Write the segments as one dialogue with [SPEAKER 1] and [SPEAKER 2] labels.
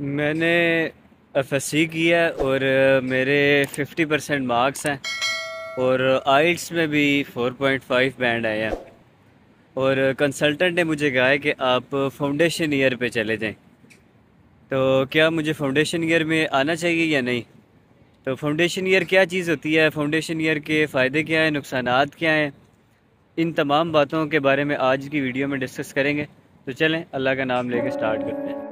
[SPEAKER 1] मैंने F S C किया है और मेरे 50 परसेंट मार्क्स हैं और आइल्स में भी 4.5 बैंड आए हैं और कंसल्टेंट ने मुझे कहा है कि आप फाउंडेशन ईयर पे चले जाएं तो क्या मुझे फाउंडेशन ईयर में आना चाहिए या नहीं तो फाउंडेशन ईयर क्या चीज़ होती है फाउंडेशन ईयर के फ़ायदे क्या हैं नुकसान क्या हैं इन तमाम बातों के बारे में आज की वीडियो में डिस्कस करेंगे तो चलें अल्लाह का नाम लेके स्टार्ट करते हैं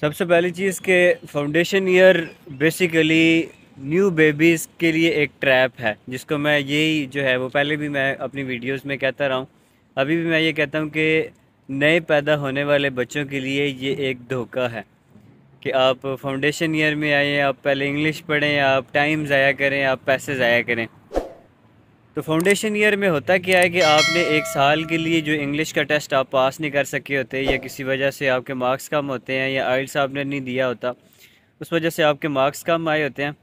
[SPEAKER 1] सबसे पहली चीज़ के foundation year basically new babies के लिए एक ट्रैप है जिसको मैं यही जो है वो पहले भी मैं अपनी वीडियोस में कहता रहा हूँ अभी भी मैं ये कहता हूँ कि नए पैदा होने वाले बच्चों के लिए ये एक धोखा है कि आप फाउंडेशन ईयर में आएँ आप पहले इंग्लिश पढ़ें आप टाइम ज़ाया करें आप पैसे ज़ाया करें तो फाउंडेशन ईयर में होता क्या है कि आपने एक साल के लिए जो इंग्लिश का टेस्ट आप पास नहीं कर सके होते या किसी वजह से आपके मार्क्स कम होते हैं या आइल्स आपने नहीं दिया होता उस वजह से आपके मार्क्स कम आए होते हैं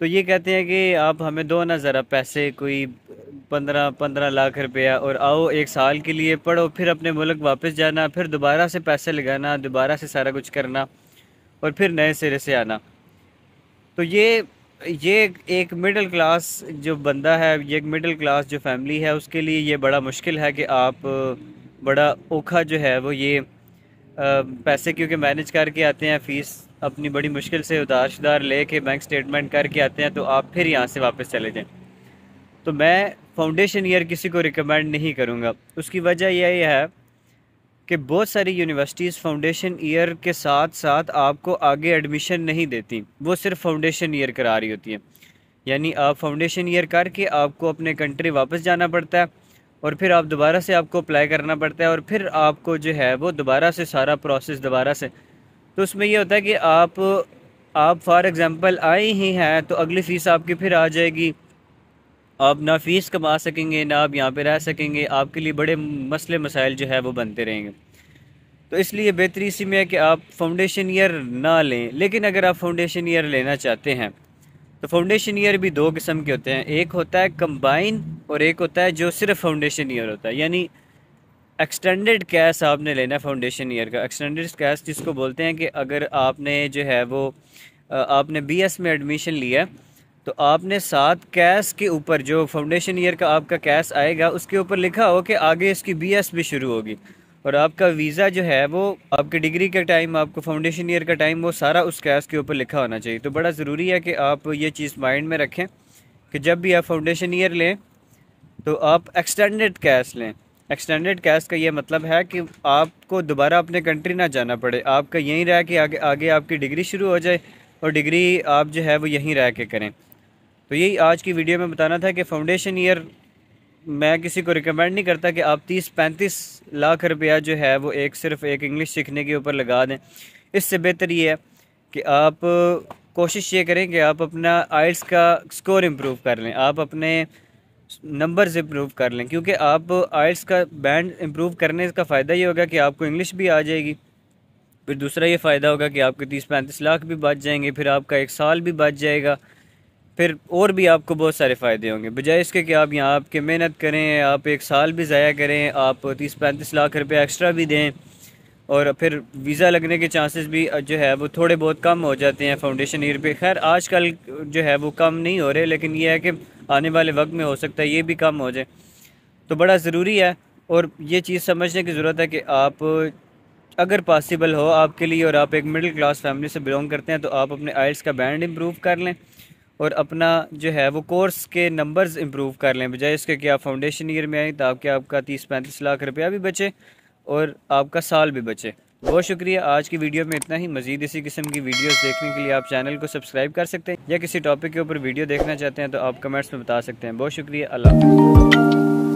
[SPEAKER 1] तो ये कहते हैं कि आप हमें दो ना ज़रा पैसे कोई पंद्रह पंद्रह लाख रुपया और आओ एक साल के लिए पढ़ो फिर अपने मुल्क वापस जाना फिर दोबारा से पैसे लगाना दोबारा से सारा कुछ करना और फिर नए सिरे से आना तो ये ये एक मिडिल क्लास जो बंदा है ये एक मिडिल क्लास जो फैमिली है उसके लिए ये बड़ा मुश्किल है कि आप बड़ा औखा जो है वो ये पैसे क्योंकि मैनेज करके आते हैं फ़ीस अपनी बड़ी मुश्किल से उदारशदार ले के बैंक स्टेटमेंट करके आते हैं तो आप फिर यहाँ से वापस चले जाएँ तो मैं फाउंडेशन ईयर किसी को रिकमेंड नहीं करूँगा उसकी वजह यही है कि बहुत सारी यूनिवर्सिटीज़ फाउंडेशन ईयर के साथ साथ आपको आगे एडमिशन नहीं देती वो सिर्फ फाउंडेशन ईयर करा रही होती है यानी आप फाउंडेशन ईयर करके आपको अपने कंट्री वापस जाना पड़ता है और फिर आप दोबारा से आपको अप्लाई करना पड़ता है और फिर आपको जो है वो दोबारा से सारा प्रोसेस दोबारा से तो उसमें यह होता है कि आप आप फॉर एग्ज़ाम्पल आए ही हैं तो अगली फ़ीस आपकी फिर आ जाएगी आप ना फीस कमा सकेंगे ना आप यहाँ पे रह सकेंगे आपके लिए बड़े मसले मसाइल जो है वो बनते रहेंगे तो इसलिए बेहतरी इसी में है कि आप फाउंडेशन ईयर ना लें लेकिन अगर आप फाउंडेशन ईयर लेना चाहते हैं तो फाउंडेशन ईयर भी दो किस्म के होते हैं एक होता है कंबाइन और एक होता है जो सिर्फ फाउंडेशन ईयर होता है यानी एक्सटेंडेड कैश आपने लेना है फाउंडेशन ईयर का एक्सटेंडेड कैश जिसको बोलते हैं कि अगर आपने जो है वो आपने बी में एडमिशन लिया तो आपने साथ कैश के ऊपर जो फाउंडेशन ईयर का आपका कैश आएगा उसके ऊपर लिखा हो कि आगे इसकी बीएस भी शुरू होगी और आपका वीज़ा जो है वो आपके डिग्री का टाइम आपको फाउंडेशन ईयर का टाइम वो सारा उस कैश के ऊपर लिखा होना चाहिए तो बड़ा ज़रूरी है कि आप ये चीज़ माइंड में रखें कि जब भी आप फाउंडेशन ईयर लें तो आप एक्सटेंडेड कैश लें एक्सटेंडेड कैश का ये मतलब है कि आपको दोबारा अपने कंट्री ना जाना पड़े आपका यहीं रह के आगे आगे आपकी डिग्री शुरू हो जाए और डिग्री आप जो है वो यहीं रह के करें तो यही आज की वीडियो में बताना था कि फाउंडेशन ईयर मैं किसी को रिकमेंड नहीं करता कि आप 30-35 लाख रुपया जो है वो एक सिर्फ एक इंग्लिश सीखने के ऊपर लगा दें इससे बेहतर ये है कि आप कोशिश ये करें कि आप अपना आइल्स का स्कोर इम्प्रूव कर लें आप अपने नंबर्स इम्प्रूव कर लें क्योंकि आप आइल्स का बैंड इम्प्रूव करने का फ़ायदा ये होगा कि आपको इंग्लिश भी आ जाएगी फिर दूसरा ये फ़ायदा होगा कि आपके तीस पैंतीस लाख भी बच जाएंगे फिर आपका एक साल भी बच जाएगा फिर और भी आपको बहुत सारे फ़ायदे होंगे बजाय इसके कि आप यहाँ आपके मेहनत करें आप एक साल भी ज़ाया करें आप तीस पैंतीस लाख रुपये एक्स्ट्रा भी दें और फिर वीज़ा लगने के चांसेस भी जो है वो थोड़े बहुत कम हो जाते हैं फाउंडेशन ईयर पे खैर आजकल जो है वो कम नहीं हो रहे लेकिन ये है कि आने वाले वक्त में हो सकता है ये भी कम हो जाए तो बड़ा ज़रूरी है और ये चीज़ समझने की ज़रूरत है कि आप अगर पॉसिबल हो आपके लिए और आप एक मिडिल क्लास फैमिली से बिलोंग करते हैं तो आप अपने आइल्स का बैंड इम्प्रूव कर लें और अपना जो है वो कोर्स के नंबर्स इंप्रूव कर लें बजाय इसके कि आप फाउंडेशन ईयर में आएँ ताकि तो आपका तीस पैंतीस लाख रुपया भी बचे और आपका साल भी बचे बहुत शुक्रिया आज की वीडियो में इतना ही मजीद इसी किस्म की वीडियोस देखने के लिए आप चैनल को सब्सक्राइब कर सकते हैं या किसी टॉपिक के ऊपर वीडियो देखना चाहते हैं तो आप कमेंट्स में बता सकते हैं बहुत शुक्रिया अल्लाह